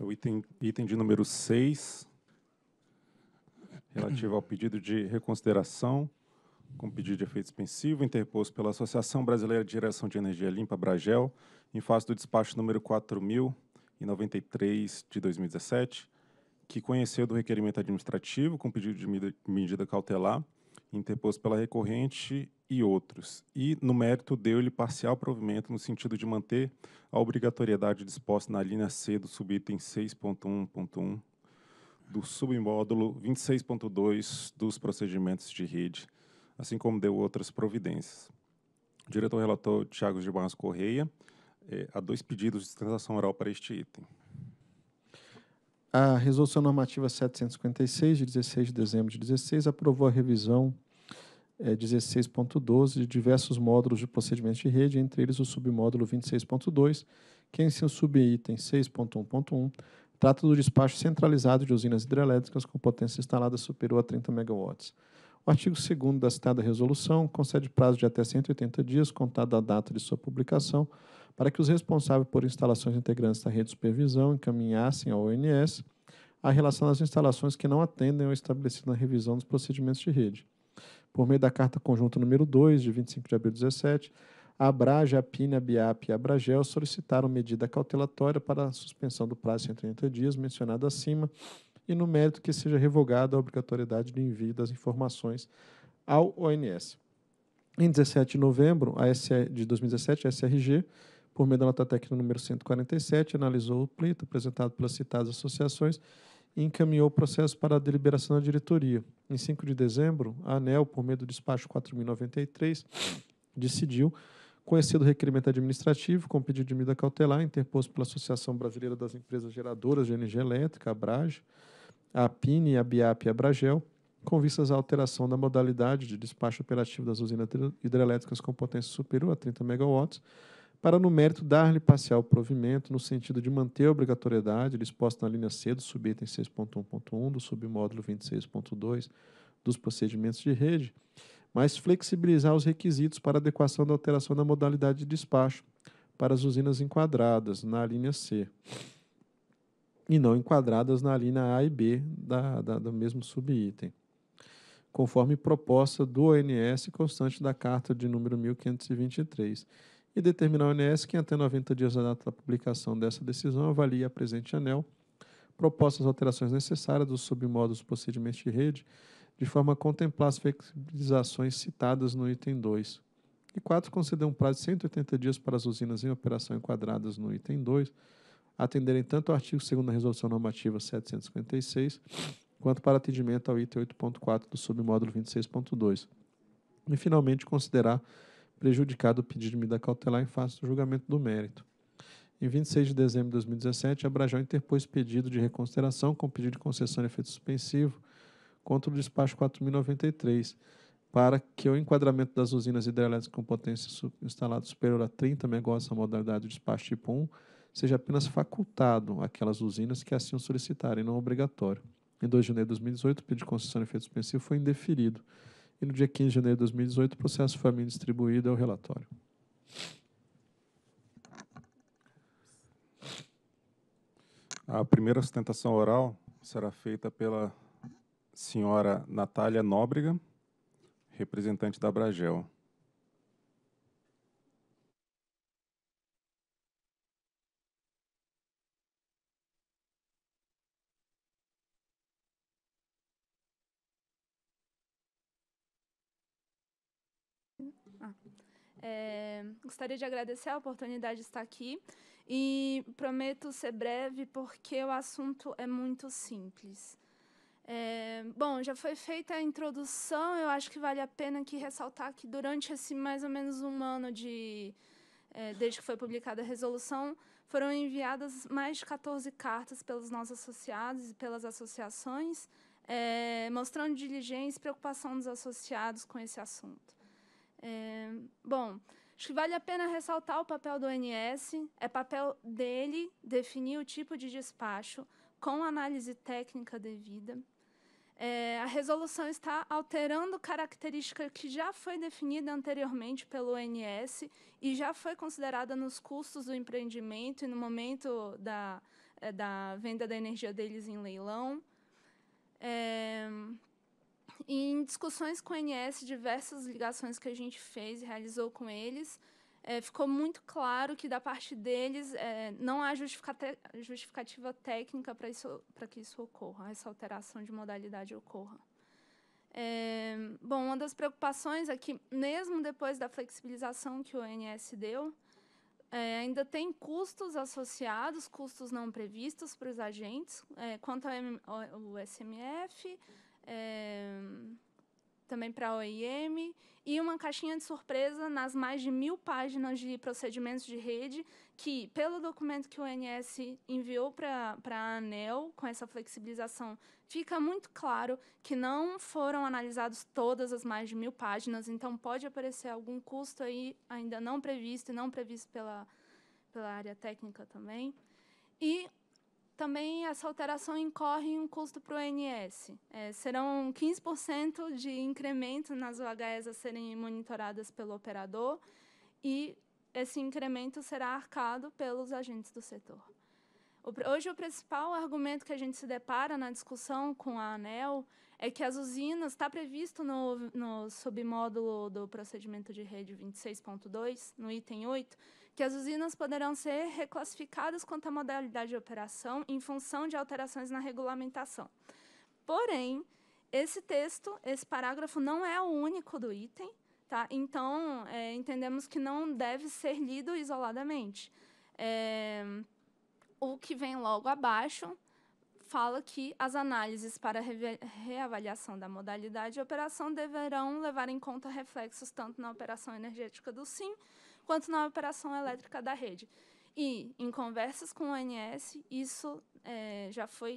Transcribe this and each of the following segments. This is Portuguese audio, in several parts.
É o item, item de número 6, relativo ao pedido de reconsideração, com pedido de efeito expensivo interposto pela Associação Brasileira de Geração de Energia Limpa, Bragel, em face do despacho número 4093 de 2017, que conheceu do requerimento administrativo com pedido de medida cautelar, interposto pela recorrente e outros, e, no mérito, deu-lhe parcial provimento no sentido de manter a obrigatoriedade disposta na linha C do subitem 6.1.1 do submódulo 26.2 dos procedimentos de rede, assim como deu outras providências. O diretor relator Tiago de Barros Correia, eh, há dois pedidos de sustentação oral para este item. A Resolução Normativa 756, de 16 de dezembro de 16, aprovou a revisão é, 16.12 de diversos módulos de procedimentos de rede, entre eles o submódulo 26.2, que é em seu subitem 6.1.1 trata do despacho centralizado de usinas hidrelétricas com potência instalada superior a 30 MW. O artigo 2 da citada resolução concede prazo de até 180 dias, contado a data de sua publicação, para que os responsáveis por instalações integrantes da rede de supervisão encaminhassem ao ONS a relação das instalações que não atendem ao estabelecido na revisão dos procedimentos de rede por meio da Carta Conjunta número 2, de 25 de abril de 2017, a Abrage, a PIN, a BIAP e a Abragel solicitaram medida cautelatória para a suspensão do prazo de 130 dias mencionado acima e no mérito que seja revogada a obrigatoriedade do envio das informações ao ONS. Em 17 de novembro a SR, de 2017, a SRG, por meio da nota técnica número 147, analisou o pleito apresentado pelas citadas associações e encaminhou o processo para a deliberação da diretoria. Em 5 de dezembro, a ANEL, por meio do despacho 4093, decidiu conhecido o requerimento administrativo com pedido de medida cautelar interposto pela Associação Brasileira das Empresas Geradoras de Energia Elétrica, a Brage, a PINE, a BIAP e a Bragel, com vistas à alteração da modalidade de despacho operativo das usinas hidrelétricas com potência superior a 30 megawatts, para no mérito dar-lhe parcial provimento no sentido de manter a obrigatoriedade disposta na linha C do subitem 6.1.1 do submódulo 26.2 dos procedimentos de rede, mas flexibilizar os requisitos para adequação da alteração da modalidade de despacho para as usinas enquadradas na linha C e não enquadradas na linha A e B da, da do mesmo subitem, conforme proposta do ONS constante da carta de número 1523 e determinar ao INSS que, até 90 dias da data da publicação dessa decisão, avalie a presente anel propostas alterações necessárias dos submódulos procedimentos de rede, de forma a contemplar as flexibilizações citadas no item 2. E quatro Conceder um prazo de 180 dias para as usinas em operação enquadradas no item 2, atenderem tanto ao artigo 2 da Resolução Normativa 756, quanto para atendimento ao item 8.4 do submódulo 26.2. E, finalmente, considerar prejudicado o pedido de medida cautelar em face do julgamento do mérito. Em 26 de dezembro de 2017, a Brajão interpôs pedido de reconsideração com pedido de concessão de efeito suspensivo contra o despacho 4093, para que o enquadramento das usinas hidrelétricas com potência instalada superior a 30 MW, a modalidade de despacho tipo 1, seja apenas facultado àquelas usinas que assim o solicitarem, não obrigatório. Em 2 de janeiro de 2018, o pedido de concessão de efeito suspensivo foi indeferido e no dia 15 de janeiro de 2018 o processo foi a mim distribuído ao relatório. A primeira sustentação oral será feita pela senhora Natália Nóbrega, representante da Bragel. É, gostaria de agradecer a oportunidade de estar aqui e prometo ser breve porque o assunto é muito simples. É, bom, já foi feita a introdução, eu acho que vale a pena aqui ressaltar que durante esse mais ou menos um ano de é, desde que foi publicada a resolução, foram enviadas mais de 14 cartas pelos nossos associados e pelas associações, é, mostrando diligência e preocupação dos associados com esse assunto. É, bom, acho que vale a pena ressaltar o papel do ONS. É papel dele definir o tipo de despacho com análise técnica devida. É, a resolução está alterando característica que já foi definida anteriormente pelo ONS e já foi considerada nos custos do empreendimento e no momento da, é, da venda da energia deles em leilão. É, em discussões com o NS, diversas ligações que a gente fez e realizou com eles, é, ficou muito claro que da parte deles é, não há justificativa técnica para que isso ocorra, essa alteração de modalidade ocorra. É, bom, uma das preocupações é que, mesmo depois da flexibilização que o ONS deu, é, ainda tem custos associados, custos não previstos para os agentes, é, quanto ao SMF, é, também para a OIM, e uma caixinha de surpresa nas mais de mil páginas de procedimentos de rede, que, pelo documento que o ONS enviou para a ANEL, com essa flexibilização, fica muito claro que não foram analisados todas as mais de mil páginas, então pode aparecer algum custo aí ainda não previsto e não previsto pela, pela área técnica também. E também essa alteração incorre em um custo para o ONS. É, serão 15% de incremento nas OHS a serem monitoradas pelo operador e esse incremento será arcado pelos agentes do setor. Hoje, o principal argumento que a gente se depara na discussão com a ANEL é que as usinas, está previsto no, no submódulo do procedimento de rede 26.2, no item 8, que as usinas poderão ser reclassificadas quanto à modalidade de operação em função de alterações na regulamentação. Porém, esse texto, esse parágrafo, não é o único do item, tá? então é, entendemos que não deve ser lido isoladamente. É, o que vem logo abaixo fala que as análises para re reavaliação da modalidade de operação deverão levar em conta reflexos tanto na operação energética do SIM quanto na operação elétrica da rede. E, em conversas com o ONS, isso é, já foi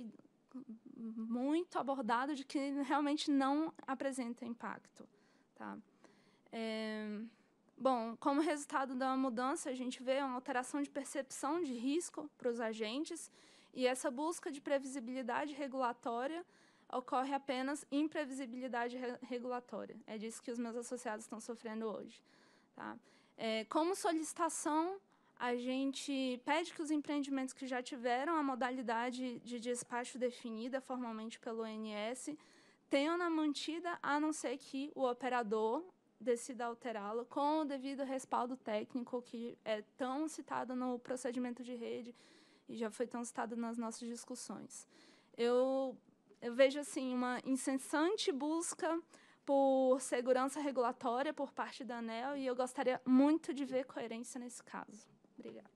muito abordado de que realmente não apresenta impacto. Tá? É, bom, como resultado da mudança, a gente vê uma alteração de percepção de risco para os agentes e essa busca de previsibilidade regulatória ocorre apenas imprevisibilidade re regulatória. É disso que os meus associados estão sofrendo hoje. Tá? É, como solicitação, a gente pede que os empreendimentos que já tiveram a modalidade de despacho definida formalmente pelo ONS tenham na mantida, a não ser que o operador decida alterá-la com o devido respaldo técnico que é tão citado no procedimento de rede e já foi tão citado nas nossas discussões. Eu, eu vejo assim uma incessante busca por segurança regulatória por parte da ANEL e eu gostaria muito de ver coerência nesse caso. Obrigada.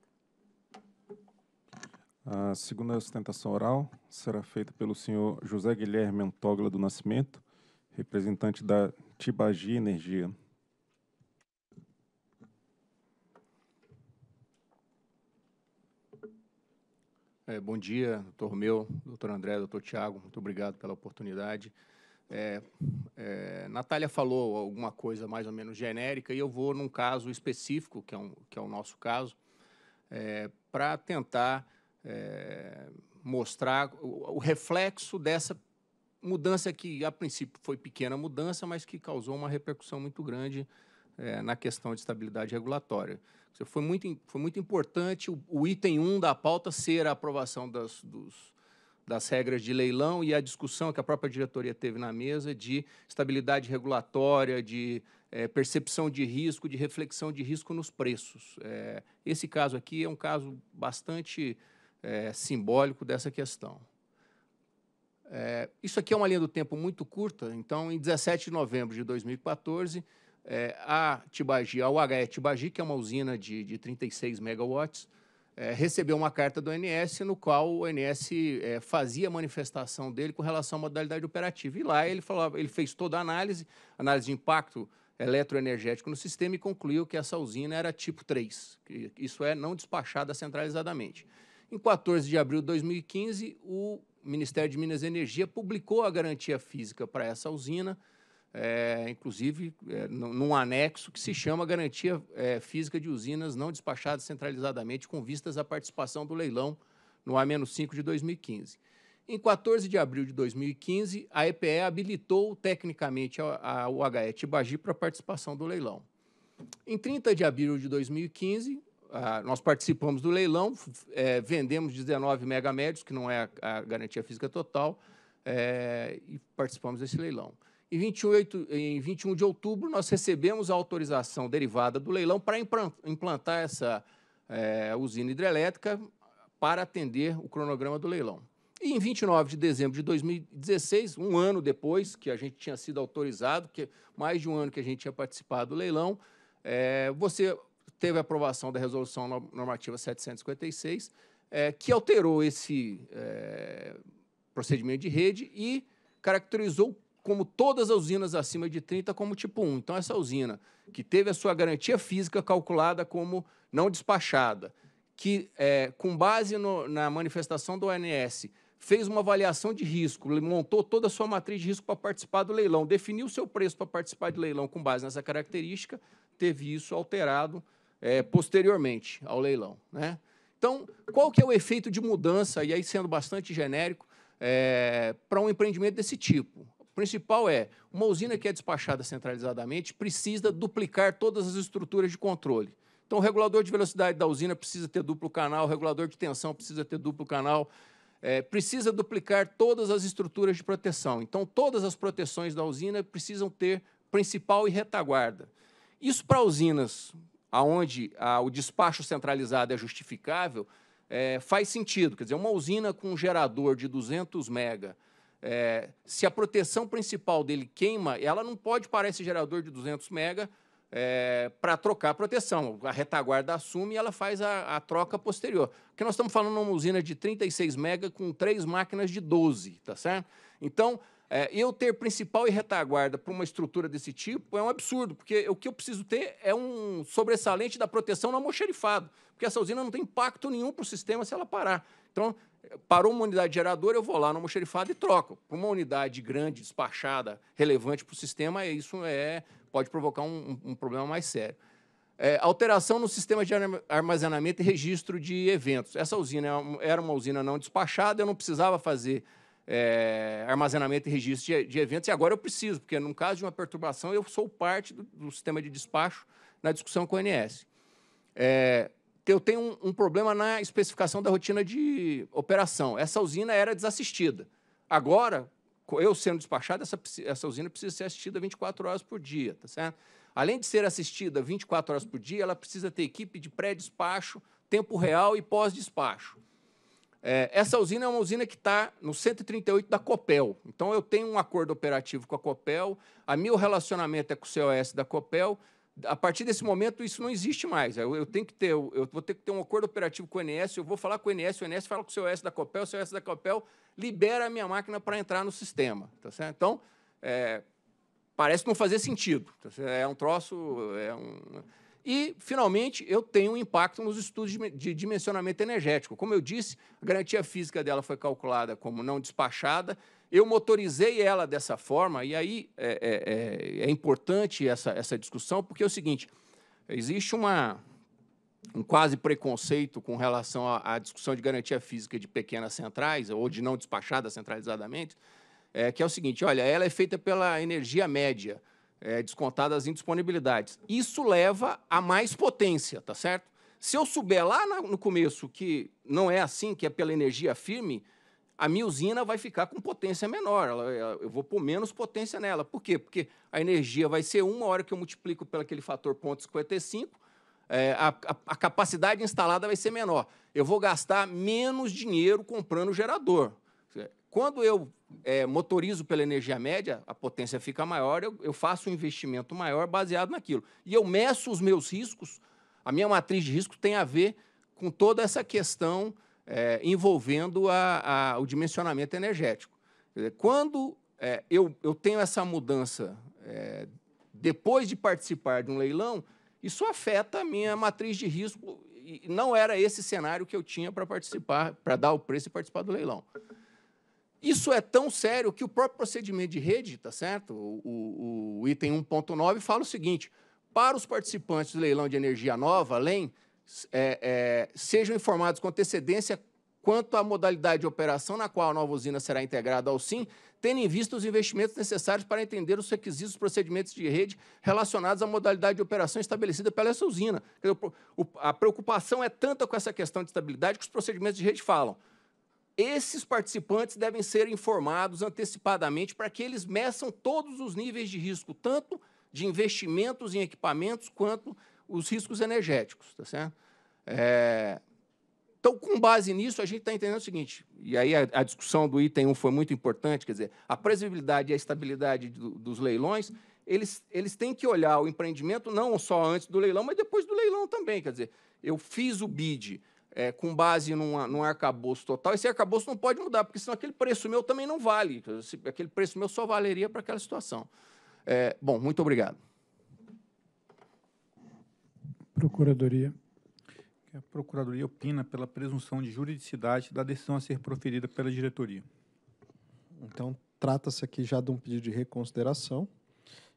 A segunda sustentação oral será feita pelo senhor José Guilherme Antogla do Nascimento, representante da Tibagi Energia. É, bom dia, doutor Meu, doutor André, doutor Tiago, muito obrigado pela oportunidade. É, é, Natália falou alguma coisa mais ou menos genérica e eu vou num caso específico, que é, um, que é o nosso caso, é, para tentar é, mostrar o, o, reflexo dessa mudança que, a princípio, foi pequena mudança, mas que causou uma repercussão muito grande é, na questão de estabilidade regulatória. Foi muito, foi muito importante o, o item 1 um da pauta ser a aprovação das, dos, das regras de leilão e a discussão que a própria diretoria teve na mesa de estabilidade regulatória, de é, percepção de risco, de reflexão de risco nos preços. É, esse caso aqui é um caso bastante é, simbólico dessa questão. isso aqui é uma linha do tempo muito curta, então, em 17 de novembro de 2014, a Tibagi, a UHE Tibagi, que é uma usina de, de 36 megawatts, é, recebeu uma carta do ONS no qual o ONS é, fazia a manifestação dele com relação à modalidade operativa. E lá ele, falava, ele fez toda a análise, análise de impacto eletroenergético no sistema e concluiu que essa usina era tipo 3, isso é, não despachada centralizadamente. Em 14 de abril de 2015, o Ministério de Minas e Energia publicou a garantia física para essa usina, é, inclusive é, num anexo que se chama Garantia é, Física de Usinas Não Despachadas Centralizadamente, com vistas à participação do leilão no A-5 de 2015. Em 14 de abril de 2015, a EPE habilitou tecnicamente a, UHE Tibagi para participação do leilão. Em 30 de abril de 2015, a, nós participamos do leilão, é, vendemos 19 megamédios, que não é a, a garantia física total, é, e participamos desse leilão em 28, em 21 de outubro, nós recebemos a autorização derivada do leilão para implantar essa é, usina hidrelétrica para atender o cronograma do leilão. E em 29 de dezembro de 2016, um ano depois que a gente tinha sido autorizado, que mais de um ano que a gente tinha participado do leilão, é, você teve a aprovação da resolução normativa 756, é, eh, que alterou esse é, procedimento de rede e caracterizou como todas as usinas acima de 30, como tipo 1. Então, essa usina que teve a sua garantia física calculada como não despachada, que, é, com base no, na manifestação do ONS, fez uma avaliação de risco, montou toda a sua matriz de risco para participar do leilão, definiu o seu preço para participar de leilão com base nessa característica, teve isso alterado é, posteriormente ao leilão. Né? Então, qual que é o efeito de mudança, e aí sendo bastante genérico, é, para um empreendimento desse tipo? principal é, uma usina que é despachada centralizadamente precisa duplicar todas as estruturas de controle. Então, o regulador de velocidade da usina precisa ter duplo canal, o regulador de tensão precisa ter duplo canal, é, precisa duplicar todas as estruturas de proteção. Então, todas as proteções da usina precisam ter principal e retaguarda. Isso para usinas onde a, o despacho centralizado é justificável, é, faz sentido. Quer dizer, uma usina com um gerador de 200 mega é, se a proteção principal dele queima, ela não pode parar esse gerador de 200 mega é, para trocar a proteção. A retaguarda assume e ela faz a, a troca posterior. Porque nós estamos falando uma usina de 36 mega com três máquinas de 12, tá certo? Então, é, eu ter principal e retaguarda para uma estrutura desse tipo é um absurdo, porque o que eu preciso ter é um sobressalente da proteção no almoxerifado, porque essa usina não tem impacto nenhum para o sistema se ela parar. Então, para uma unidade geradora, eu vou lá no almoxerifado e troco. Para uma unidade grande, despachada, relevante para o sistema, é isso é, pode provocar um, um problema mais sério. É, alteração no sistema de armazenamento e registro de eventos. Essa usina é era uma usina não despachada, eu não precisava fazer é, armazenamento e registro de, de, eventos, e agora eu preciso, porque no caso de uma perturbação, eu sou parte do, do sistema de despacho na discussão com o ONS. É, eu tenho um, um problema na especificação da rotina de operação. Essa usina era desassistida. Agora, eu sendo despachado, essa, essa usina precisa ser assistida 24 horas por dia, tá certo? Além de ser assistida 24 horas por dia, ela precisa ter equipe de pré-despacho, tempo real e pós-despacho. É, essa usina é uma usina que está no 138 da Copel. Então, eu tenho um acordo operativo com a Copel, a meu relacionamento é com o COS da Copel, a partir desse momento isso não existe mais. Eu, eu tenho que ter, eu, vou ter que ter um acordo operativo com o NS, eu vou falar com o NS, o NS fala com o seu S da Copel, o seu S da Copel libera a minha máquina para entrar no sistema, tá certo? Então, é, parece não fazer sentido, tá É um troço, é um... E, finalmente, eu tenho um impacto nos estudos de dimensionamento energético. Como eu disse, a garantia física dela foi calculada como não despachada, eu motorizei ela dessa forma, e aí é, é, é, é, importante essa, essa discussão, porque é o seguinte: existe uma, um quase preconceito com relação à, à discussão de garantia física de pequenas centrais, ou de não despachadas centralizadamente, é, que é o seguinte: olha, ela é feita pela energia média, é, descontada as indisponibilidades. Isso leva a mais potência, tá certo? Se eu souber lá no começo que não é assim, que é pela energia firme, a minha usina vai ficar com potência menor. Ela, é, eu vou pôr menos potência nela. Por quê? Porque a energia vai ser uma hora que eu multiplico pelo aquele fator 0,55, é, a, a, a, capacidade instalada vai ser menor. Eu vou gastar menos dinheiro comprando o gerador. Quando eu é, motorizo pela energia média, a potência fica maior, eu, eu faço um investimento maior baseado naquilo. E eu meço os meus riscos, a minha matriz de risco tem a ver com toda essa questão é, envolvendo a, a, o dimensionamento energético. quando é, eu, eu, tenho essa mudança é, depois de participar de um leilão, isso afeta a minha matriz de risco. E não era esse cenário que eu tinha para participar, para dar o preço e participar do leilão. Isso é tão sério que o próprio procedimento de rede, tá certo? O, o, o item 1.9 fala o seguinte: para os participantes do leilão de energia nova, além é, é, sejam informados com antecedência quanto à modalidade de operação na qual a nova usina será integrada ao SIM, tendo em vista os investimentos necessários para entender os requisitos e procedimentos de rede relacionados à modalidade de operação estabelecida pela essa usina. A preocupação é tanta com essa questão de estabilidade que os procedimentos de rede falam. Esses participantes devem ser informados antecipadamente para que eles meçam todos os níveis de risco, tanto de investimentos em equipamentos quanto os riscos energéticos, tá certo? É... Então, com base nisso, a gente está entendendo o seguinte, e aí a, a, discussão do item 1 foi muito importante, quer dizer, a previsibilidade e a estabilidade do, dos leilões, eles, eles têm que olhar o empreendimento não só antes do leilão, mas depois do leilão também, quer dizer, eu fiz o bid é, com base numa, num arcabouço total, esse arcabouço não pode mudar, porque senão aquele preço meu também não vale, aquele preço meu só valeria para aquela situação. É, bom, muito obrigado. Procuradoria. A Procuradoria opina pela presunção de juridicidade da decisão a ser proferida pela diretoria. Então, trata-se aqui já de um pedido de reconsideração,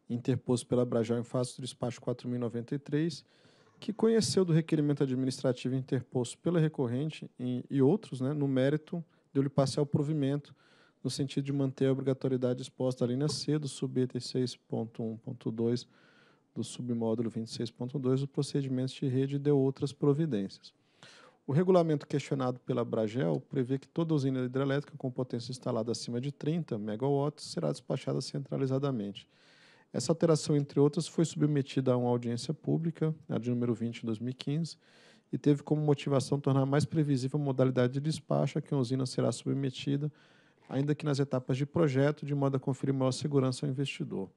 interposto pela Brajal em face do despacho 4093, que conheceu do requerimento administrativo interposto pela recorrente e, e outros, né, no mérito, deu-lhe o provimento no sentido de manter a obrigatoriedade exposta à linha C do sub 6.1.2 do submódulo 26.2 os procedimentos de rede deu outras providências. O regulamento questionado pela Bragel prevê que toda usina hidrelétrica com potência instalada acima de 30 MW será despachada centralizadamente. Essa alteração, entre outras, foi submetida a uma audiência pública, a de número 20 de 2015, e teve como motivação tornar mais previsível a modalidade de despacho a que a usina será submetida, ainda que nas etapas de projeto, de modo a conferir maior segurança ao investidor.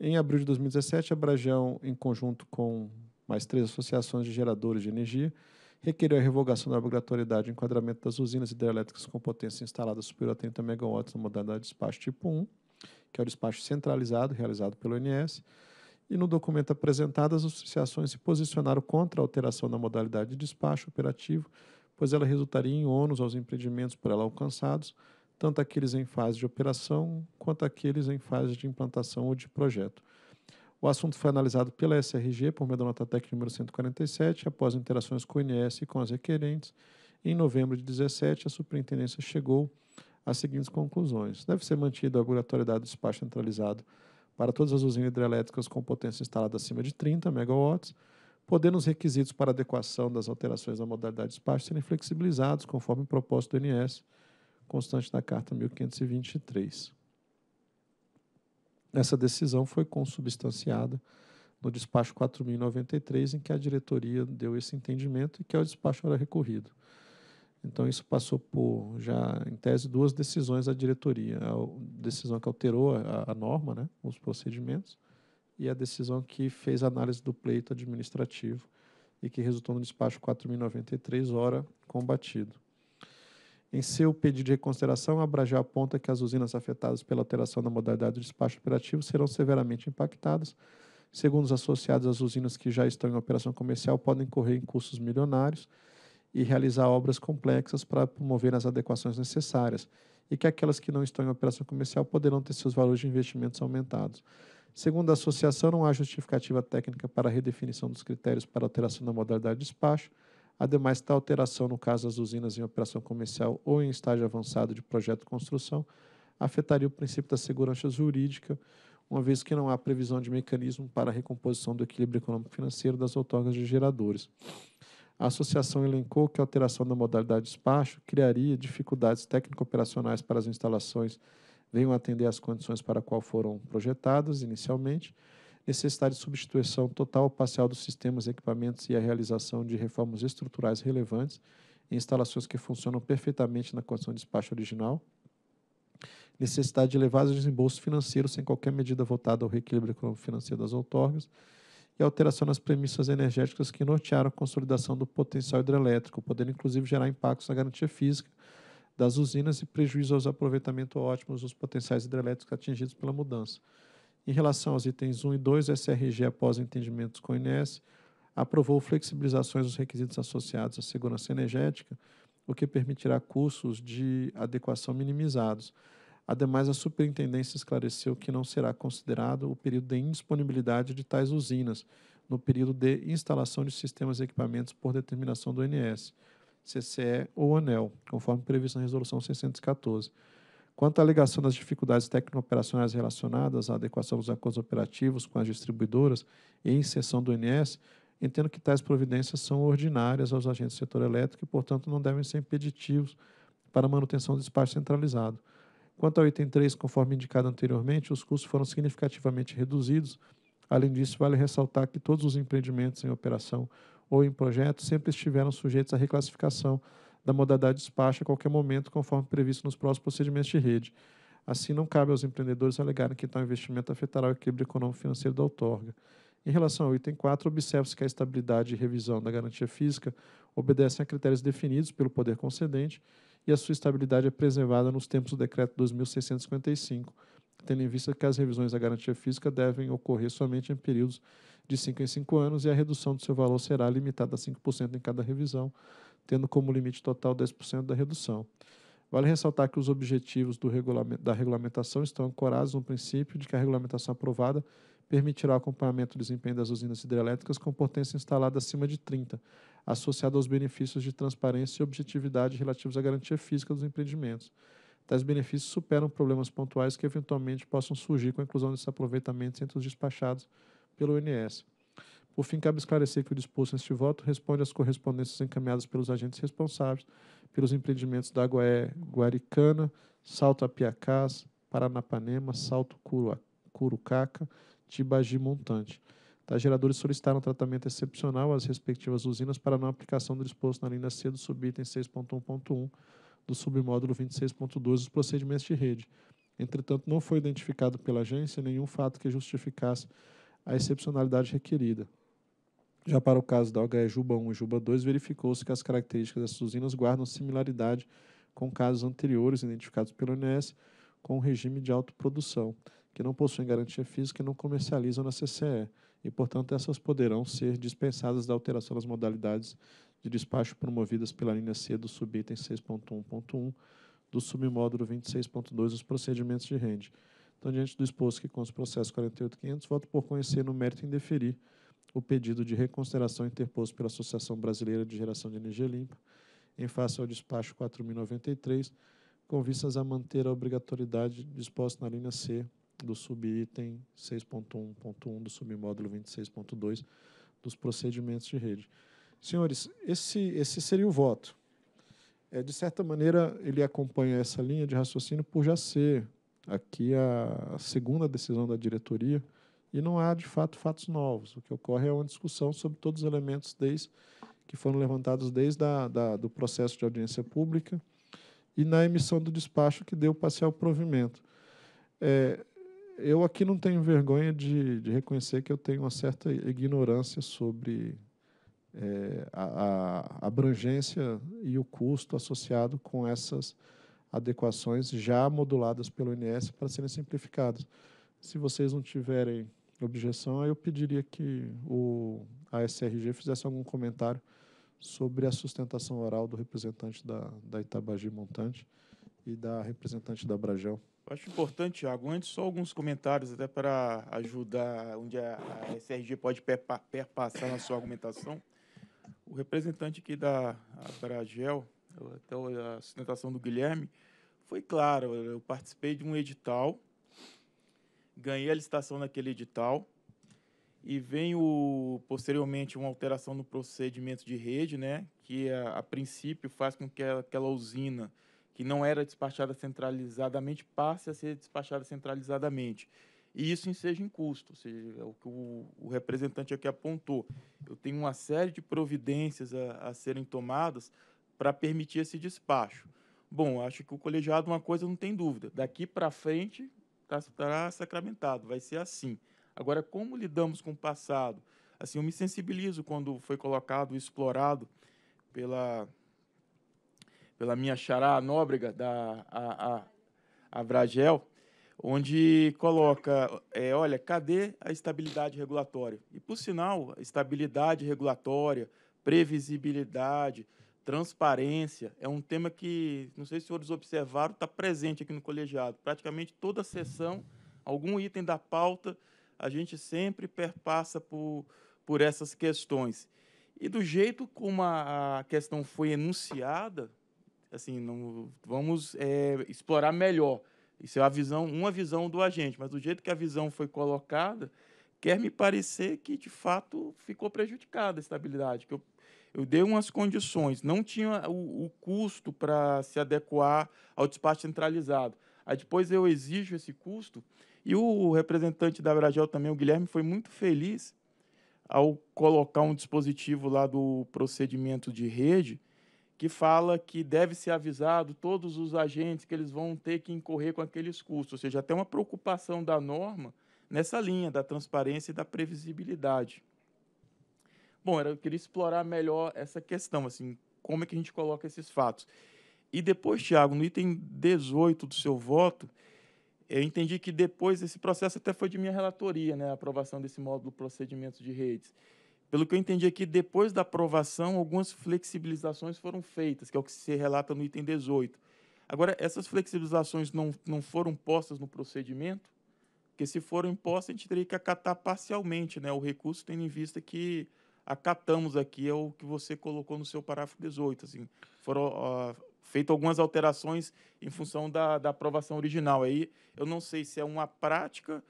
Em abril de 2017, a Brajão, em conjunto com mais três associações de geradores de energia, requeriu a revogação da obrigatoriedade de enquadramento das usinas hidrelétricas com potência instalada superior a 30 MW na modalidade de despacho tipo 1, que é o despacho centralizado realizado pelo INS. e no documento apresentado, as associações se posicionaram contra a alteração da modalidade de despacho operativo, pois ela resultaria em ônus aos empreendimentos por ela alcançados, tanto aqueles em fase de operação quanto aqueles em fase de implantação ou de projeto. O assunto foi analisado pela SRG por meio da nota técnica número 147, após interações com o INS e com as requerentes. Em novembro de 17, a superintendência chegou às seguintes conclusões. Deve ser mantida a obrigatoriedade do despacho centralizado para todas as usinas hidrelétricas com potência instalada acima de 30 megawatts, podendo os requisitos para adequação das alterações da modalidade de despacho serem flexibilizados conforme o propósito do INS, constante da Carta 1523. Essa decisão foi consubstanciada no despacho 4093, em que a diretoria deu esse entendimento e que o despacho era recorrido. Então, isso passou por, já em tese, duas decisões da diretoria. A decisão que alterou a, a norma, né, os procedimentos, e a decisão que fez a análise do pleito administrativo e que resultou no despacho 4093, hora combatido. Em seu pedido de reconsideração, a Abrajá aponta que as usinas afetadas pela alteração da modalidade de despacho operativo serão severamente impactadas. Segundo os associados, as usinas que já estão em operação comercial podem correr em custos milionários e realizar obras complexas para promover as adequações necessárias, e que aquelas que não estão em operação comercial poderão ter seus valores de investimentos aumentados. Segundo a associação, não há justificativa técnica para a redefinição dos critérios para alteração da modalidade de despacho. Ademais, tal alteração, no caso das usinas em operação comercial ou em estágio avançado de projeto de construção, afetaria o princípio da segurança jurídica, uma vez que não há previsão de mecanismo para a recomposição do equilíbrio econômico-financeiro das outorgas de geradores. A associação elencou que a alteração da modalidade de despacho criaria dificuldades técnico-operacionais para as instalações venham atender às condições para as qual foram projetadas inicialmente, necessidade de substituição total ou parcial dos sistemas e equipamentos e a realização de reformas estruturais relevantes em instalações que funcionam perfeitamente na condição de despacho original, necessidade de elevados os desembolsos financeiros sem qualquer medida voltada ao reequilíbrio econômico-financeiro das outorgas e alteração nas premissas energéticas que nortearam a consolidação do potencial hidrelétrico, podendo inclusive gerar impactos na garantia física das usinas e prejuízo aos aproveitamentos ótimos dos potenciais hidrelétricos atingidos pela mudança. Em relação aos itens 1 e 2, o SRG, após entendimentos com o INES, aprovou flexibilizações dos requisitos associados à segurança energética, o que permitirá cursos de adequação minimizados. Ademais, a superintendência esclareceu que não será considerado o período de indisponibilidade de tais usinas no período de instalação de sistemas e equipamentos por determinação do INS, CCE ou ANEL, conforme previsto na Resolução 614 Quanto à alegação das dificuldades técnico-operacionais relacionadas à adequação dos acordos operativos com as distribuidoras e inserção do INS, entendo que tais providências são ordinárias aos agentes do setor elétrico e, portanto, não devem ser impeditivos para a manutenção do espaço centralizado. Quanto ao item 3, conforme indicado anteriormente, os custos foram significativamente reduzidos. Além disso, vale ressaltar que todos os empreendimentos em operação ou em projeto sempre estiveram sujeitos à reclassificação da modalidade despacho a qualquer momento, conforme previsto nos próximos procedimentos de rede. Assim, não cabe aos empreendedores alegarem que tal investimento afetará o equilíbrio econômico-financeiro da outorga. Em relação ao item 4, observa-se que a estabilidade e revisão da garantia física obedecem a critérios definidos pelo poder concedente e a sua estabilidade é preservada nos termos do Decreto 2655, tendo em vista que as revisões da garantia física devem ocorrer somente em períodos de 5 em 5 anos e a redução do seu valor será limitada a 5% em cada revisão, tendo como limite total 10% da redução. Vale ressaltar que os objetivos regulamento, da regulamentação estão ancorados no princípio de que a regulamentação aprovada permitirá o acompanhamento do desempenho das usinas hidrelétricas com potência instalada acima de 30, associado aos benefícios de transparência e objetividade relativos à garantia física dos empreendimentos. Tais benefícios superam problemas pontuais que eventualmente possam surgir com a inclusão desses aproveitamentos entre os despachados pelo INS. Por fim, cabe esclarecer que o disposto neste voto responde às correspondências encaminhadas pelos agentes responsáveis pelos empreendimentos da Guaé, Guaricana, Salto Apiacás, Paranapanema, Salto Curucaca, Tibagi Montante. As geradoras solicitaram tratamento excepcional às respectivas usinas para não aplicação do disposto na linha C do subitem 6.1.1 do submódulo 26.2 dos procedimentos de rede. Entretanto, não foi identificado pela agência nenhum fato que justificasse a excepcionalidade requerida. Já para o caso da OGE é Juba 1 e Juba 2, verificou-se que as características dessas usinas guardam similaridade com casos anteriores identificados pelo INS com regime de autoprodução, que não possuem garantia física e não comercializam na CCE, e, portanto, essas poderão ser dispensadas da alteração das modalidades de despacho promovidas pela linha C do subitem 6.1.1 do submódulo 26.2 dos procedimentos de rende. Então, diante do exposto que consta o processo 48.500, voto por conhecer no mérito indeferir o pedido de reconsideração interposto pela Associação Brasileira de Geração de Energia Limpa em face ao despacho 4093, com vistas a manter a obrigatoriedade disposta na linha C do subitem 6.1.1 do submódulo 26.2 dos procedimentos de rede. Senhores, esse, esse seria o voto. É, de certa maneira, ele acompanha essa linha de raciocínio por já ser aqui a segunda decisão da diretoria, e não há, de fato, fatos novos. O que ocorre é uma discussão sobre todos os elementos desde, que foram levantados desde o da, do processo de audiência pública e na emissão do despacho que deu parcial provimento. É, eu aqui não tenho vergonha de, de, reconhecer que eu tenho uma certa ignorância sobre é, a, a, abrangência e o custo associado com essas adequações já moduladas pelo INS para serem simplificadas. Se vocês não tiverem objeção, eu pediria que o, a SRG fizesse algum comentário sobre a sustentação oral do representante da, da Itabagi Montante e da representante da Brajão. Acho importante, Thiago, antes só alguns comentários até para ajudar onde a, a SRG pode perpassar na sua argumentação. O representante aqui da Bragel, até a sustentação do Guilherme, foi claro, eu participei de um edital ganhei a licitação naquele edital e veio posteriormente uma alteração no procedimento de rede, né, que a, a princípio faz com que aquela usina que não era despachada centralizadamente passe a ser despachada centralizadamente. E isso enseja em custo, ou seja, é o que o, o, representante aqui apontou. Eu tenho uma série de providências a, a serem tomadas para permitir esse despacho. Bom, acho que o colegiado, uma coisa não tem dúvida, daqui para frente estará sacramentado, vai ser assim. Agora, como lidamos com o passado? Assim, eu me sensibilizo quando foi colocado, explorado pela, pela minha xará Nóbrega, da a, a, a Bragel, onde coloca, é, olha, cadê a estabilidade regulatória? E, por sinal, estabilidade regulatória, previsibilidade, transparência. É um tema que, não sei se os senhores observaram, está presente aqui no colegiado. Praticamente toda sessão, algum item da pauta, a gente sempre perpassa por, por essas questões. E do jeito como a questão foi enunciada, assim, não, vamos é, explorar melhor. Isso é a visão, uma visão do agente, mas do jeito que a visão foi colocada, quer me parecer que de fato ficou prejudicada a estabilidade, que eu eu dei umas condições, não tinha o, o custo para se adequar ao despacho centralizado. Aí depois eu exijo esse custo e o representante da Bragel também, o Guilherme, foi muito feliz ao colocar um dispositivo lá do procedimento de rede que fala que deve ser avisado todos os agentes que eles vão ter que incorrer com aqueles custos, ou seja, até uma preocupação da norma nessa linha da transparência e da previsibilidade. Bom, eu queria explorar melhor essa questão, assim, como é que a gente coloca esses fatos. E depois, Tiago, no item 18 do seu voto, eu entendi que depois esse processo até foi de minha relatoria, né, a aprovação desse módulo procedimento de redes. Pelo que eu entendi aqui, depois da aprovação, algumas flexibilizações foram feitas, que é o que se relata no item 18. Agora, essas flexibilizações não, não foram postas no procedimento? Porque se foram impostas, a gente teria que acatar parcialmente né, o recurso, tendo em vista que acatamos aqui é o que você colocou no seu parágrafo 18. Assim, foram uh, feitas algumas alterações em função da, da aprovação original. Aí eu não sei se é uma prática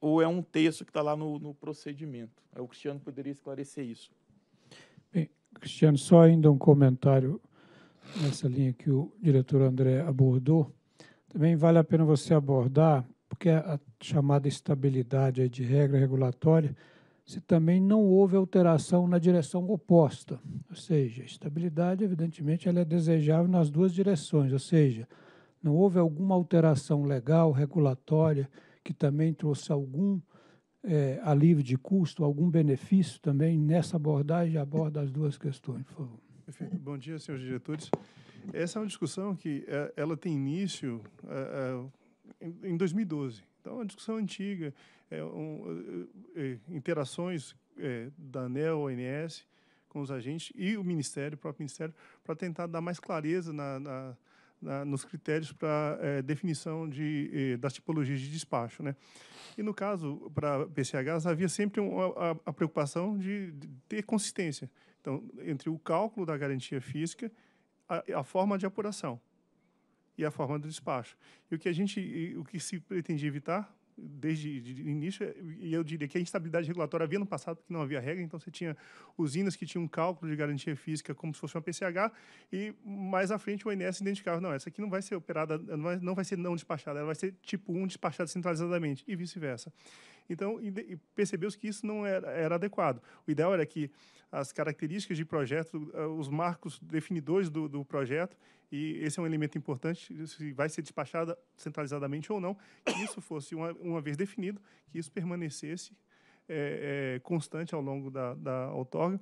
ou é um texto que está lá no, no procedimento. O Cristiano poderia esclarecer isso. Bem, Cristiano, só ainda um comentário nessa linha que o diretor André abordou. Também vale a pena você abordar, porque a chamada estabilidade de regra regulatória se também não houve alteração na direção oposta. Ou seja, a estabilidade, evidentemente, ela é desejável nas duas direções, ou seja, não houve alguma alteração legal, regulatória, que também trouxe algum é, alívio de custo, algum benefício também nessa abordagem, aborda as duas questões, por favor. Perfeito. Bom dia, senhores diretores. Essa é uma discussão que é, ela tem início é, é, em 2012. Então, é uma discussão antiga é, um, é, é, interações é, da ANEL, ONS, com os agentes e o Ministério, o próprio Ministério, para tentar dar mais clareza na, na, na, nos critérios para é, definição de, das tipologias de despacho. Né? E, no caso, para PCHs, havia sempre um, a, a, preocupação de, de, ter consistência. Então, entre o cálculo da garantia física, a, a forma de apuração e a forma do despacho. E o que a gente, o que se pretendia evitar desde o início, e eu diria que a instabilidade regulatória havia no passado, porque não havia regra, então você tinha usinas que tinham um cálculo de garantia física como se fosse uma PCH, e mais à frente o INS identificava, não, essa aqui não vai ser operada, não vai, não vai ser não despachada, ela vai ser tipo 1 despachada centralizadamente, e vice-versa. Então, percebeu-se que isso não era, era, adequado. O ideal era que as características de projeto, ah, os marcos definidores do, do projeto, e esse é um elemento importante, se vai ser despachada centralizadamente ou não, que isso fosse, uma, uma vez definido, que isso permanecesse é, é, constante ao longo da, da outorga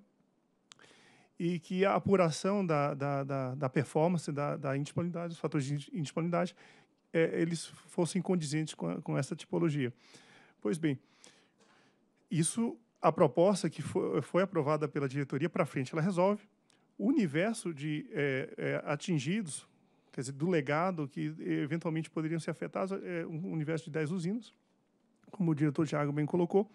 e que a apuração da, da, da, da performance, da, da indisponibilidade, dos fatores de indisponibilidade, é, eles fossem condizentes com, a, com essa tipologia. Pois bem, isso, a proposta que foi, foi aprovada pela diretoria para frente, ela resolve o universo de é, é, atingidos, quer dizer, do legado que eventualmente poderiam ser afetados, é um universo de 10 usinas, como o diretor Tiago bem colocou,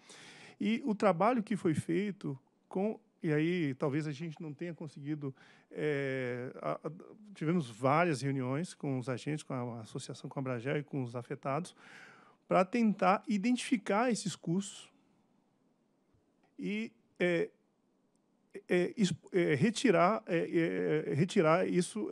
e o trabalho que foi feito com e aí talvez a gente não tenha conseguido. É, a, a, tivemos várias reuniões com os agentes, com a, a associação com a Bragel e com os afetados, para tentar identificar esses cursos e é, é, é, retirar, é, é, é, retirar isso,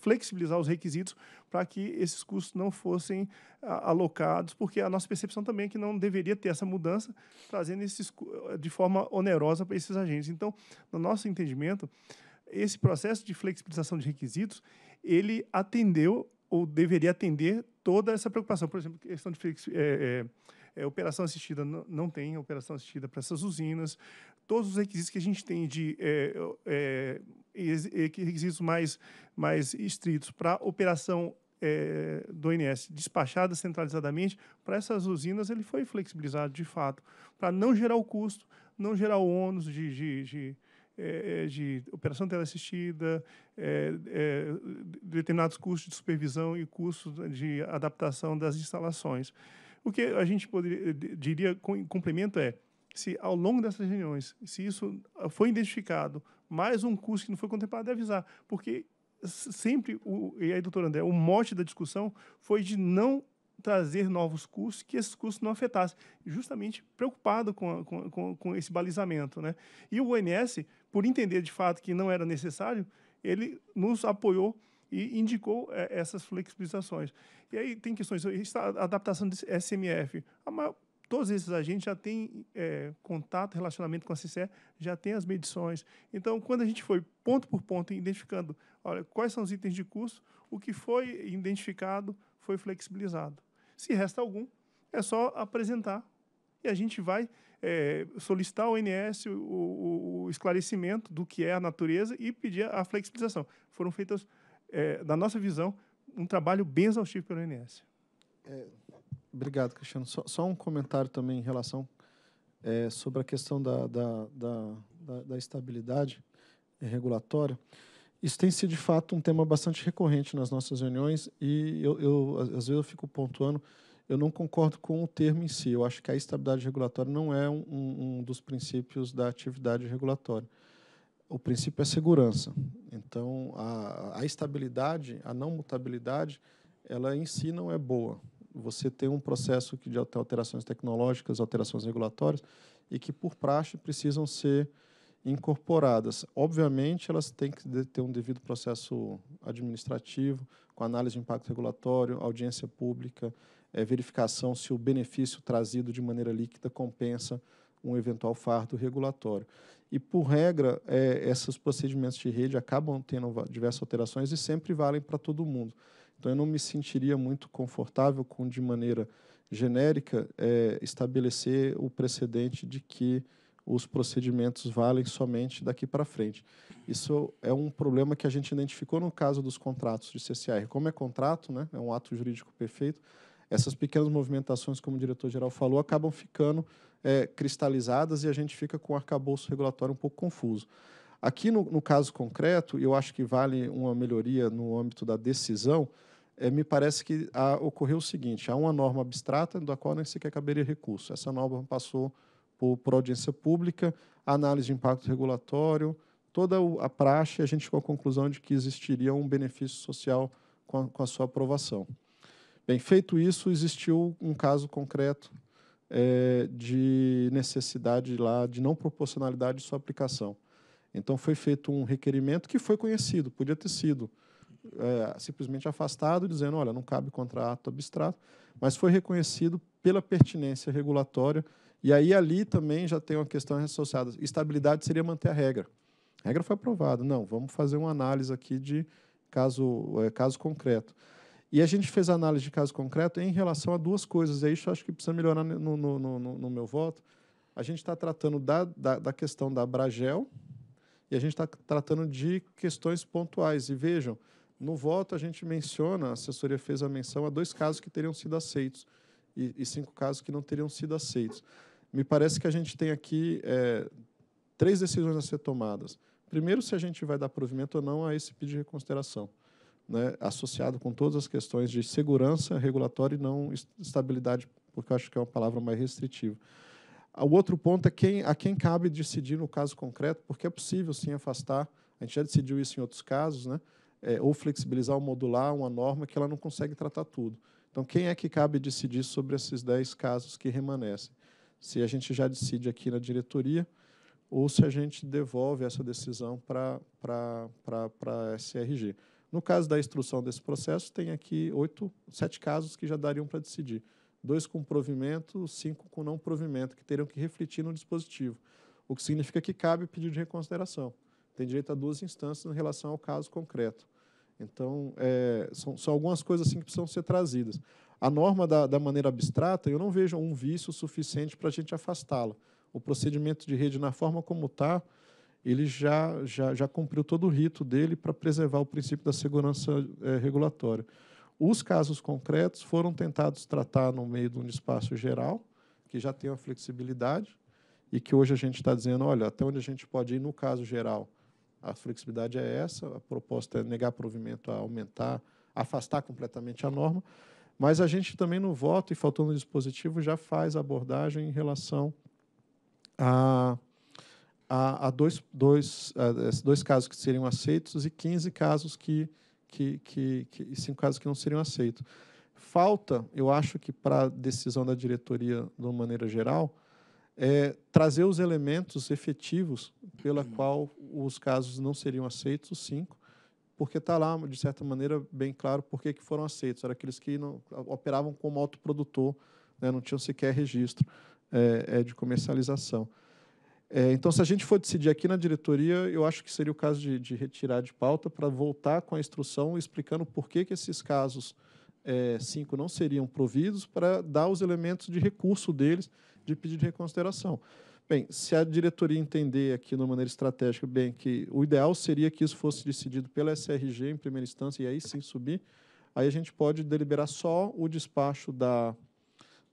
flexibilizar os requisitos para que esses custos não fossem a, alocados, porque a nossa percepção também é que não deveria ter essa mudança, trazendo esses de forma onerosa para esses agentes. Então, no nosso entendimento, esse processo de flexibilização de requisitos, ele atendeu ou deveria atender toda essa preocupação. Por exemplo, questão de é, é, é, operação assistida não, não tem operação assistida para essas usinas. Todos os requisitos que a gente tem de é, é, requisitos mais, mais estritos para operação é, do INS despachada centralizadamente, para essas usinas ele foi flexibilizado de fato, para não gerar o custo, não gerar o ônus de, de, de é, é, de operação teleassistida, é, é, determinados cursos de supervisão e cursos de adaptação das instalações. O que a gente poderia, eh, diria com complemento é, se ao longo dessas reuniões, se isso foi identificado, mais um curso que não foi contemplado, é avisar, porque sempre, o, e aí, doutor André, o mote da discussão foi de não trazer novos cursos, que esses cursos não afetassem, justamente preocupado com, com, com, esse balizamento. Né? E o ONS, por entender de fato que não era necessário, ele nos apoiou e indicou é, essas flexibilizações. E aí tem questões, a tá, adaptação de SMF. Maior, todos esses agentes já têm é, contato, relacionamento com a CCE, já tem as medições. Então, quando a gente foi ponto por ponto identificando, olha, quais são os itens de custo, o que foi identificado foi flexibilizado. Se resta algum, é só apresentar e a gente vai é, solicitar ao ONS o, o, o, esclarecimento do que é a natureza e pedir a flexibilização. Foram feitas, é, na nossa visão, um trabalho bem exaustivo pelo ONS. É, obrigado, Cristiano. Só, só, um comentário também em relação é, sobre a questão da, da, da, da estabilidade regulatória. Isso tem sido, de fato, um tema bastante recorrente nas nossas reuniões e eu, eu às vezes eu fico pontuando, eu não concordo com o termo em si. Eu acho que a estabilidade regulatória não é um, um dos princípios da atividade regulatória. O princípio é segurança. Então, a, a estabilidade, a não mutabilidade, ela em si não é boa. Você tem um processo de alterações tecnológicas, alterações regulatórias, e que, por praxe, precisam ser incorporadas. Obviamente, elas têm que ter um devido processo administrativo, com análise de impacto regulatório, audiência pública, é, verificação se o benefício trazido de maneira líquida compensa um eventual fardo regulatório. E, por regra, é, esses procedimentos de rede acabam tendo diversas alterações e sempre valem para todo mundo. Então, eu não me sentiria muito confortável com, de maneira genérica, é, estabelecer o precedente de que os procedimentos valem somente daqui para frente. Isso é um problema que a gente identificou no caso dos contratos de CCR. Como é contrato, né, é um ato jurídico perfeito, essas pequenas movimentações, como o diretor-geral falou, acabam ficando é, cristalizadas e a gente fica com o arcabouço regulatório um pouco confuso. Aqui, no, no caso concreto, eu acho que vale uma melhoria no âmbito da decisão, é, me parece que ocorreu o seguinte, há uma norma abstrata da qual nem sequer caberia recurso. Essa norma passou por, por audiência pública, análise de impacto regulatório, toda a praxe, a gente chegou à conclusão de que existiria um benefício social com a, com a sua aprovação. Bem, feito isso, existiu um caso concreto é, de necessidade lá, de não proporcionalidade de sua aplicação. Então, foi feito um requerimento que foi conhecido, podia ter sido é, simplesmente afastado, dizendo, olha, não cabe contrato abstrato, mas foi reconhecido pela pertinência regulatória e aí ali também já tem uma questão associada. Estabilidade seria manter a regra. A regra foi aprovada. Não, vamos fazer uma análise aqui de caso, é, caso concreto. E a gente fez análise de caso concreto em relação a duas coisas. E isso acho que precisa melhorar no, no, no, no meu voto. A gente está tratando da, da, da questão da Bragel e a gente está tratando de questões pontuais. E vejam, no voto a gente menciona, a assessoria fez a menção a dois casos que teriam sido aceitos e, e cinco casos que não teriam sido aceitos. Me parece que a gente tem aqui é, três decisões a ser tomadas. Primeiro, se a gente vai dar provimento ou não a esse pedido de reconsideração, né, associado com todas as questões de segurança regulatória e não estabilidade, porque eu acho que é uma palavra mais restritiva. Ah, o outro ponto é quem, a quem cabe decidir no caso concreto, porque é possível sim afastar, a gente já decidiu isso em outros casos, né? É, ou flexibilizar ou modular uma norma que ela não consegue tratar tudo. Então, quem é que cabe decidir sobre esses 10 casos que remanescem? Se a gente já decide aqui na diretoria ou se a gente devolve essa decisão para a SRG. No caso da instrução desse processo, tem aqui oito, sete casos que já dariam para decidir. Dois com provimento, cinco com não provimento, que teriam que refletir no dispositivo, o que significa que cabe pedido de reconsideração. Tem direito a duas instâncias em relação ao caso concreto. Então, é, são, são, algumas coisas assim que precisam ser trazidas. A norma da, da maneira abstrata, eu não vejo um vício suficiente para a gente afastá-la. O procedimento de rede, na forma como está, ele já, já, já cumpriu todo o rito dele para preservar o princípio da segurança é, regulatória. Os casos concretos foram tentados tratar no meio de um espaço geral, que já tem uma flexibilidade, e que hoje a gente está dizendo, olha, até onde a gente pode ir no caso geral, a flexibilidade é essa, a proposta é negar provimento a aumentar, afastar completamente a norma, mas a gente também no voto e faltando dispositivo já faz abordagem em relação a, a, a dois, dois, a, dois casos que seriam aceitos e 15 casos que, que, que, que cinco casos que não seriam aceitos. Falta, eu acho que para a decisão da diretoria de uma maneira geral, é, trazer os elementos efetivos pela uhum. qual os casos não seriam aceitos, os cinco, porque está lá, de certa maneira, bem claro por que foram aceitos. era aqueles que não, operavam como autoprodutor, né, não tinham sequer registro é, é, de comercialização. É, então, se a gente for decidir aqui na diretoria, eu acho que seria o caso de, de retirar de pauta para voltar com a instrução explicando por que, que esses casos é, cinco não seriam providos para dar os elementos de recurso deles de pedido de reconsideração. Bem, se a diretoria entender aqui de uma maneira estratégica, bem, que o ideal seria que isso fosse decidido pela SRG em primeira instância e aí sim subir, aí a gente pode deliberar só o despacho da,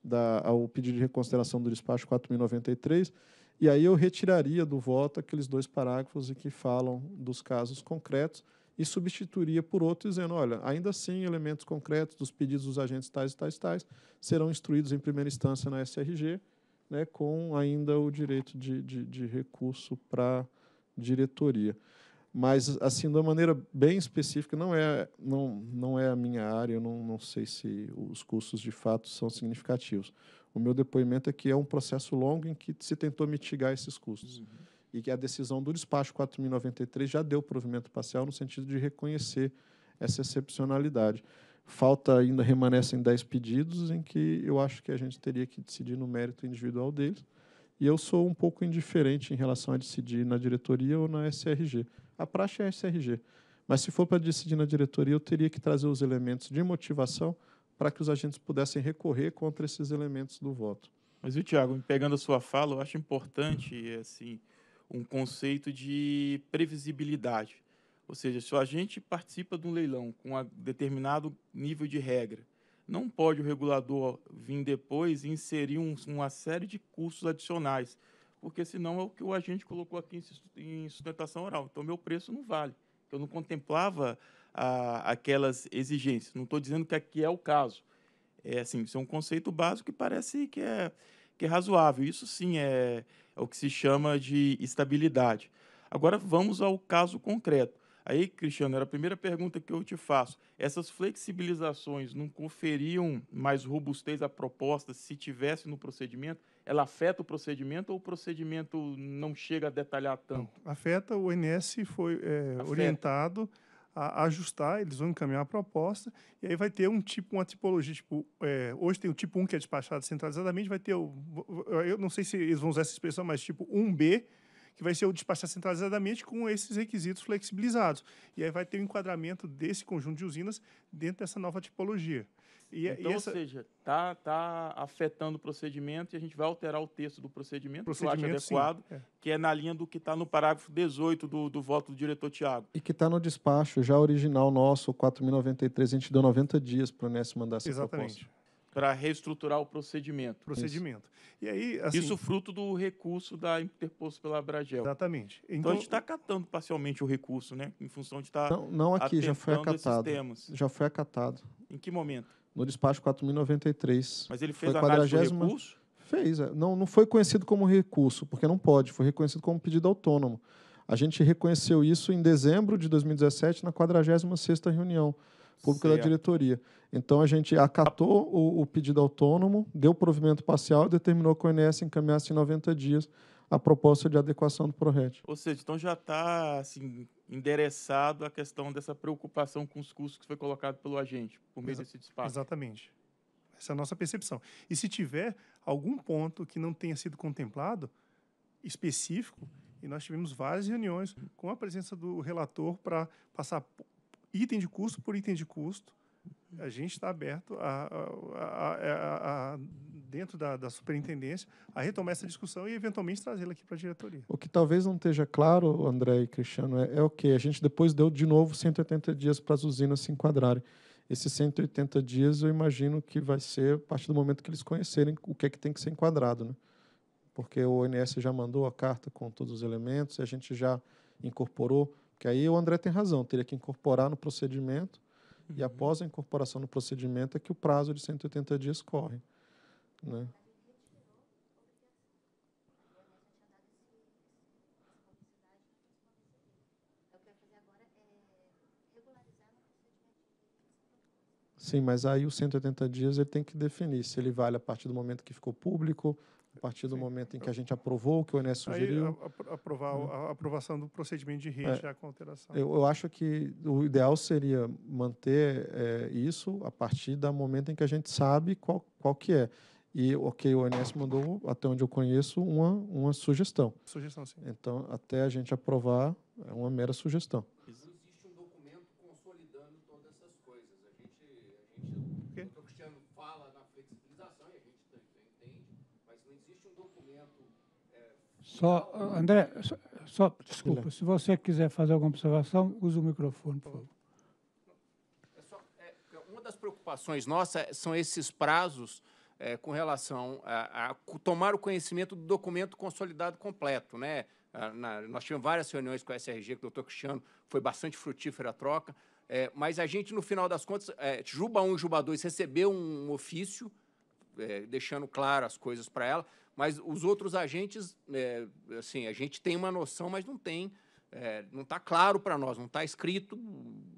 da o pedido de reconsideração do despacho 4093, e aí eu retiraria do voto aqueles dois parágrafos em que falam dos casos concretos e substituiria por outro dizendo, olha, ainda assim elementos concretos dos pedidos dos agentes tais e tais tais serão instruídos em primeira instância na SRG, né, com ainda o direito de, de, de recurso para diretoria. Mas, assim, de uma maneira bem específica, não é, não, não é a minha área, eu não, não sei se os custos de fato são significativos. O meu depoimento é que é um processo longo em que se tentou mitigar esses custos. Uhum. E que a decisão do despacho 4.093 já deu provimento parcial no sentido de reconhecer essa excepcionalidade falta ainda remanescem 10 pedidos em que eu acho que a gente teria que decidir no mérito individual deles. E eu sou um pouco indiferente em relação a decidir na diretoria ou na SRG. A praxe é a SRG. Mas se for para decidir na diretoria, eu teria que trazer os elementos de motivação para que os agentes pudessem recorrer contra esses elementos do voto. Mas, viu, Tiago, pegando a sua fala, eu acho importante assim um conceito de previsibilidade. Ou seja, se o agente participa de um leilão com um determinado nível de regra, não pode o regulador vir depois e inserir um, uma série de custos adicionais, porque senão é o que o agente colocou aqui em sustentação oral. Então, meu preço não vale. Eu não contemplava a, ah, aquelas exigências. Não estou dizendo que aqui é o caso. É assim, isso é um conceito básico que parece que é, que é razoável. Isso sim é, é o que se chama de estabilidade. Agora vamos ao caso concreto. Aí, Cristiano, era a primeira pergunta que eu te faço. Essas flexibilizações não conferiam mais robustez à proposta se tivesse no procedimento? Ela afeta o procedimento ou o procedimento não chega a detalhar tanto? Não, afeta, o INS foi é, orientado a ajustar, eles vão encaminhar a proposta, e aí vai ter um tipo, uma tipologia, tipo, é, hoje tem o tipo 1 que é despachado centralizadamente, vai ter, o, eu não sei se eles vão usar essa expressão, mas tipo 1B, que vai ser o despachar centralizadamente com esses requisitos flexibilizados. E aí vai ter o um enquadramento desse conjunto de usinas dentro dessa nova tipologia. E, é, então, e essa... ou seja, está tá afetando o procedimento e a gente vai alterar o texto do procedimento, procedimento que eu acho adequado, é. que é na linha do que está no parágrafo 18 do, do voto do diretor Tiago. E que está no despacho já original nosso, 4.093, a gente deu 90 dias para o Nesse mandar essa Exatamente. proposta. Para reestruturar o procedimento. Procedimento. Isso. E aí, assim, Isso fruto do recurso da interposto pela Abragel. Exatamente. Então, então a gente está acatando parcialmente o recurso, né? Em função de estar. Tá não, não aqui, já foi acatado. Já foi acatado. Em que momento? No despacho 4093. Mas ele fez foi a 40... do recurso? Fez. É. Não, não foi conhecido como recurso, porque não pode. Foi reconhecido como pedido autônomo. A gente reconheceu isso em dezembro de 2017, na 46 reunião público certo. da diretoria. Então a gente acatou o, o, pedido autônomo, deu provimento parcial e determinou que o INS encaminhasse em 90 dias a proposta de adequação do PRORET. Ou seja, então já está assim, endereçado a questão dessa preocupação com os custos que foi colocado pelo agente por meio Exa desse despacho. Exatamente. Essa é a nossa percepção. E se tiver algum ponto que não tenha sido contemplado específico, e nós tivemos várias reuniões com a presença do relator para passar item de custo por item de custo. A gente está aberto a, a, é, a, a dentro da, da, superintendência a retomar essa discussão e eventualmente trazê-la aqui para a diretoria. O que talvez não esteja claro, André e Cristiano, é, é o que a gente depois deu de novo 180 dias para as usinas se enquadrarem. Esses 180 dias eu imagino que vai ser a partir do momento que eles conhecerem o que é que tem que ser enquadrado, né? Porque o ONS já mandou a carta com todos os elementos, a gente já incorporou que aí o André tem razão, teria que incorporar no procedimento, uhum. e após a incorporação no procedimento é que o prazo de 180 dias corre. Né? É, Sim, mas aí os 180 dias ele tem que definir se ele vale a partir do momento que ficou público, a partir do Sim. momento em que a gente aprovou o que o ONS sugeriu. Aí, a, aprovar, né? a aprovação do procedimento de rede é, alteração. Eu, eu, acho que o ideal seria manter é, isso a partir do momento em que a gente sabe qual, qual que é. E, ok, o ONS mandou, até onde eu conheço, uma, uma sugestão. Sugestão, sim. Então, até a gente aprovar, é uma mera sugestão. Só, André, só, só desculpa, se você quiser fazer alguma observação, use o microfone, por favor. É é, uma das preocupações nossas é, são esses prazos é, com relação a, a, tomar o conhecimento do documento consolidado completo. Né? Na, nós tivemos várias reuniões com a SRG, com o doutor Cristiano, foi bastante frutífera a troca, é, mas a gente, no final das contas, é, Juba 1 e Juba 2 recebeu um ofício é, deixando claro as coisas para ela, mas os outros agentes, é, assim, a gente tem uma noção, mas não tem, é, não está claro para nós, não está escrito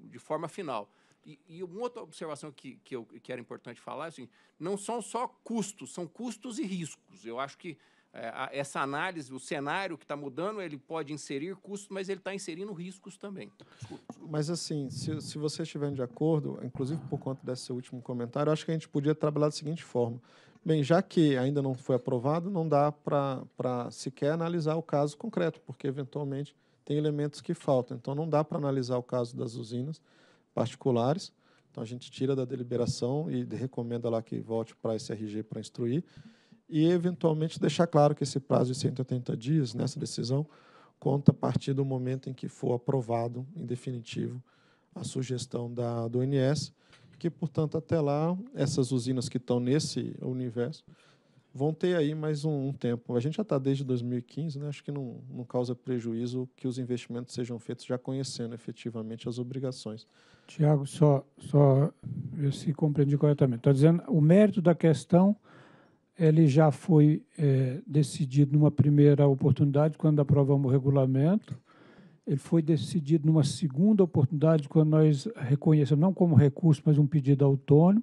de forma final. E, e, uma outra observação que, que, eu, que era importante falar, assim, não são só custos, são custos e riscos. Eu acho que é, essa análise, o cenário que está mudando, ele pode inserir custos, mas ele está inserindo riscos também. Mas, assim, se, se vocês estiverem de acordo, inclusive por conta desse último comentário, acho que a gente podia trabalhar da seguinte forma. Bem, já que ainda não foi aprovado, não dá para sequer analisar o caso concreto, porque eventualmente tem elementos que faltam. Então, não dá para analisar o caso das usinas particulares. Então, a gente tira da deliberação e recomenda lá que volte para a SRG para instruir e, eventualmente, deixar claro que esse prazo de 180 dias, nessa decisão, conta a partir do momento em que for aprovado, em definitivo, a sugestão da, do ONS, que, portanto, até lá, essas usinas que estão nesse universo vão ter aí mais um, um tempo. A gente já está desde 2015, né? acho que não, não causa prejuízo que os investimentos sejam feitos já conhecendo efetivamente as obrigações. Tiago, só, só ver se compreendi corretamente. Está dizendo o mérito da questão ele já foi é, decidido numa primeira oportunidade, quando aprovamos o regulamento, ele foi decidido numa segunda oportunidade, quando nós reconhecemos, não como recurso, mas um pedido autônomo,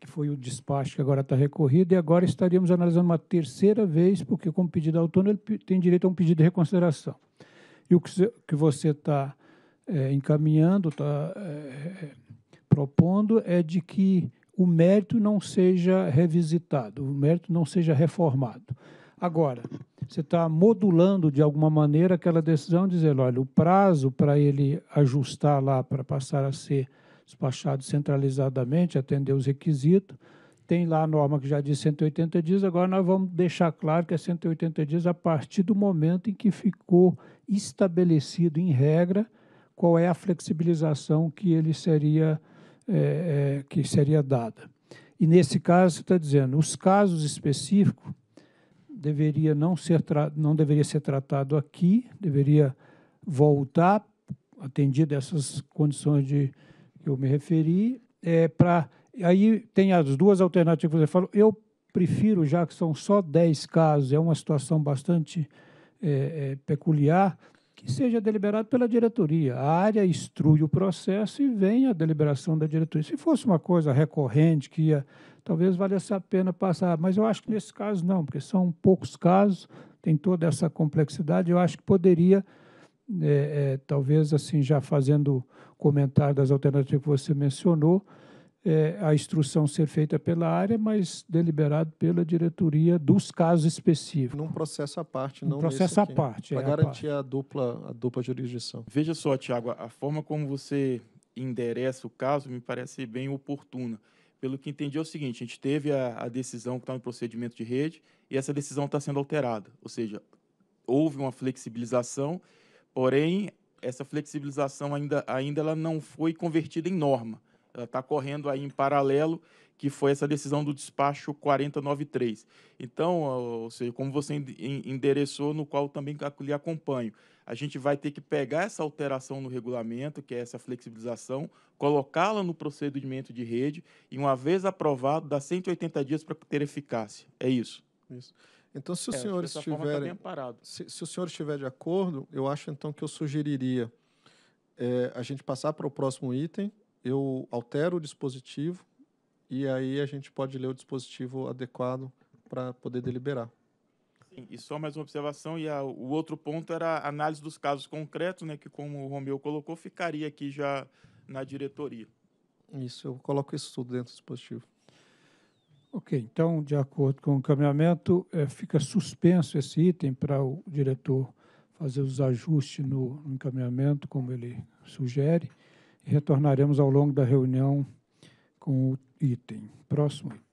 que foi o despacho que agora está recorrido, e agora estaríamos analisando uma terceira vez, porque como pedido autônomo ele tem direito a um pedido de reconsideração. E o que você está é, encaminhando, está é, é, propondo, é de que o mérito não seja revisitado, o mérito não seja reformado. Agora, você está modulando de alguma maneira aquela decisão, dizendo, olha, o prazo para ele ajustar lá, para passar a ser despachado centralizadamente, atender os requisitos, tem lá a norma que já diz 180 dias, agora nós vamos deixar claro que é 180 dias a partir do momento em que ficou estabelecido em regra qual é a flexibilização que ele seria é, é, que seria dada. E nesse caso, você está dizendo, os casos específicos deveria não, ser não deveria ser tratado aqui, deveria voltar, atendido essas condições de que eu me referi, é, para aí tem as duas alternativas. você falou. eu prefiro, já que são só 10 casos, é uma situação bastante é, é, peculiar, que seja deliberado pela diretoria. A área instrui o processo e vem a deliberação da diretoria. Se fosse uma coisa recorrente, que ia, talvez valesse a pena passar, mas eu acho que nesse caso não, porque são poucos casos, tem toda essa complexidade, eu acho que poderia, é, é, talvez assim, já fazendo comentário das alternativas que você mencionou, é, a instrução ser feita pela área, mas deliberado pela diretoria dos casos específicos. Num processo à parte, não um processo à parte. Para é garantir a, parte. a, dupla, a dupla jurisdição. Veja só, Tiago, a forma como você endereça o caso me parece bem oportuna. Pelo que entendi é o seguinte, a gente teve a, a decisão que está no procedimento de rede e essa decisão está sendo alterada, ou seja, houve uma flexibilização, porém essa flexibilização ainda, ainda ela não foi convertida em norma ela está correndo aí em paralelo, que foi essa decisão do despacho 493. Então, ou seja, como você endereçou, no qual também lhe acompanho, a gente vai ter que pegar essa alteração no regulamento, que é essa flexibilização, colocá-la no procedimento de rede e, uma vez aprovado, dá 180 dias para ter eficácia. É isso. Isso. Então, se os é, senhores estiverem. Tá se, se o senhor estiver de acordo, eu acho então que eu sugeriria é, a gente passar para o próximo item eu altero o dispositivo e aí a gente pode ler o dispositivo adequado para poder deliberar. Sim, e só mais uma observação, e a, o outro ponto era a análise dos casos concretos, né, que como o Romeu colocou, ficaria aqui já na diretoria. Isso, eu coloco isso tudo dentro do dispositivo. Ok, então, de acordo com o encaminhamento, é, fica suspenso esse item para o diretor fazer os ajustes no, no encaminhamento, como ele sugere. Retornaremos ao longo da reunião com o item. Próximo item.